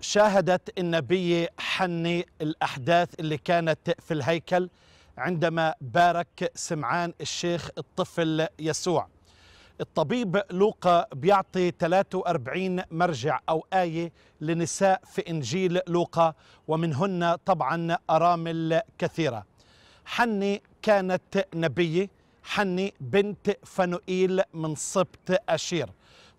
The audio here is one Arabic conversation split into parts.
شاهدت النبي حني الأحداث اللي كانت في الهيكل عندما بارك سمعان الشيخ الطفل يسوع الطبيب لوقا بيعطي 43 مرجع أو آية لنساء في إنجيل لوقا ومنهن طبعا أرامل كثيرة حني كانت نبية حني بنت فنوئيل من سبط أشير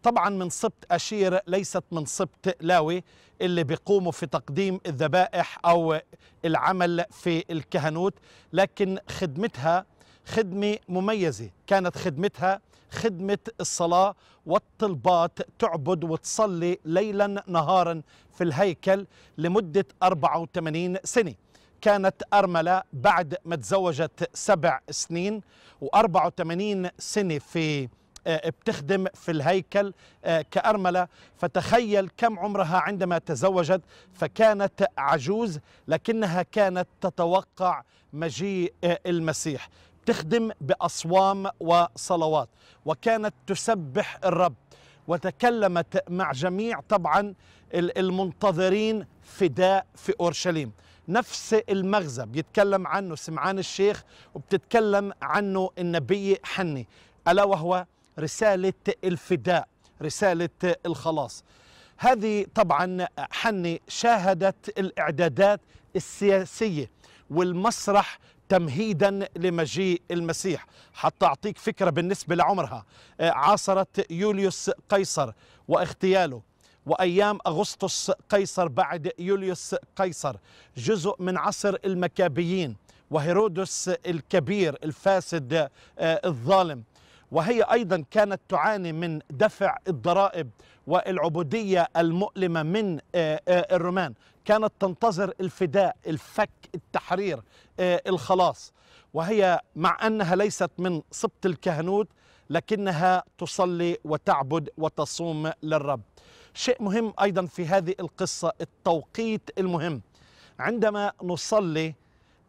طبعا من سبط أشير ليست من سبط لاوي اللي بيقوموا في تقديم الذبائح أو العمل في الكهنوت لكن خدمتها خدمة مميزة كانت خدمتها خدمة الصلاة والطلبات تعبد وتصلي ليلا نهارا في الهيكل لمدة 84 سنة كانت أرملة بعد ما تزوجت سبع سنين و84 سنة في آه، بتخدم في الهيكل آه، كأرملة فتخيل كم عمرها عندما تزوجت فكانت عجوز لكنها كانت تتوقع مجيء آه، المسيح تخدم بأصوام وصلوات وكانت تسبح الرب وتكلمت مع جميع طبعا المنتظرين فداء في أورشليم نفس المغزى بيتكلم عنه سمعان الشيخ وبتتكلم عنه النبي حني ألا وهو رسالة الفداء رسالة الخلاص هذه طبعا حني شاهدت الإعدادات السياسية والمسرح تمهيدا لمجيء المسيح حتى أعطيك فكرة بالنسبة لعمرها عاصرت يوليوس قيصر واغتياله وأيام أغسطس قيصر بعد يوليوس قيصر جزء من عصر المكابيين وهيرودس الكبير الفاسد آه، الظالم وهي ايضا كانت تعاني من دفع الضرائب والعبوديه المؤلمه من آه، آه، الرومان كانت تنتظر الفداء الفك التحرير آه، الخلاص وهي مع انها ليست من سبط الكهنوت لكنها تصلي وتعبد وتصوم للرب شيء مهم ايضا في هذه القصه التوقيت المهم عندما نصلي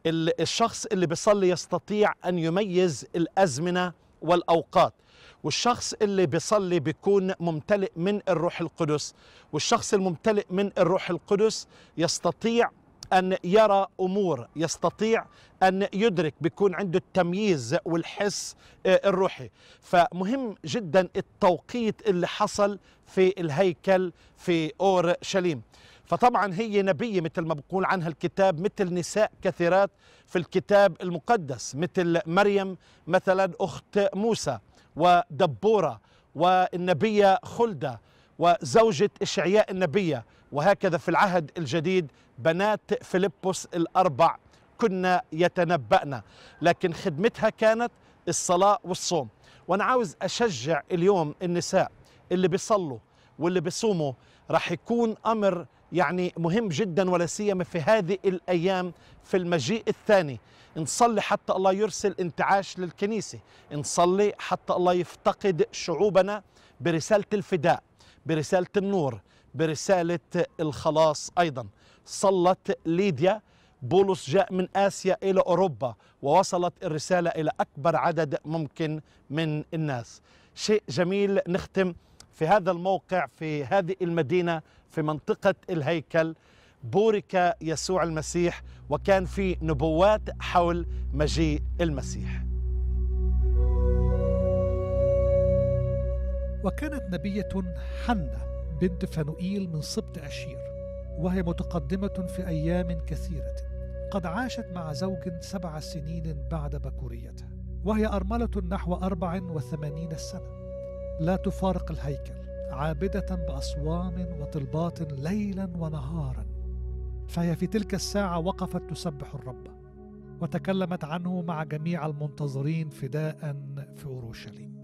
الشخص اللي بيصلي يستطيع ان يميز الازمنه والأوقات والشخص اللي بيصلي بيكون ممتلئ من الروح القدس والشخص الممتلئ من الروح القدس يستطيع أن يرى أمور يستطيع أن يدرك بيكون عنده التمييز والحس آه، الروحي فمهم جدا التوقيت اللي حصل في الهيكل في أورشليم فطبعا هي نبية مثل ما بقول عنها الكتاب مثل نساء كثيرات في الكتاب المقدس مثل مريم مثلا أخت موسى ودبورة والنبية خلدة وزوجة إشعياء النبية وهكذا في العهد الجديد بنات فيلبس الأربع كنا يتنبأنا لكن خدمتها كانت الصلاة والصوم وأنا عاوز أشجع اليوم النساء اللي بيصلوا واللي بيصوموا رح يكون أمر يعني مهم جدا ولا سيما في هذه الايام في المجيء الثاني نصلي حتى الله يرسل انتعاش للكنيسه نصلي حتى الله يفتقد شعوبنا برساله الفداء برساله النور برساله الخلاص ايضا صلت ليديا بولس جاء من اسيا الى اوروبا ووصلت الرساله الى اكبر عدد ممكن من الناس شيء جميل نختم في هذا الموقع في هذه المدينة في منطقة الهيكل بورك يسوع المسيح وكان في نبوات حول مجيء المسيح وكانت نبية حنة بنت فنوئيل من سبط أشير وهي متقدمة في أيام كثيرة قد عاشت مع زوج سبع سنين بعد بكوريتها وهي أرملة نحو أربع وثمانين سنة لا تفارق الهيكل عابدة بأصوام وطلبات ليلا ونهارا فهي في تلك الساعة وقفت تسبح الرب وتكلمت عنه مع جميع المنتظرين فداء في أورشليم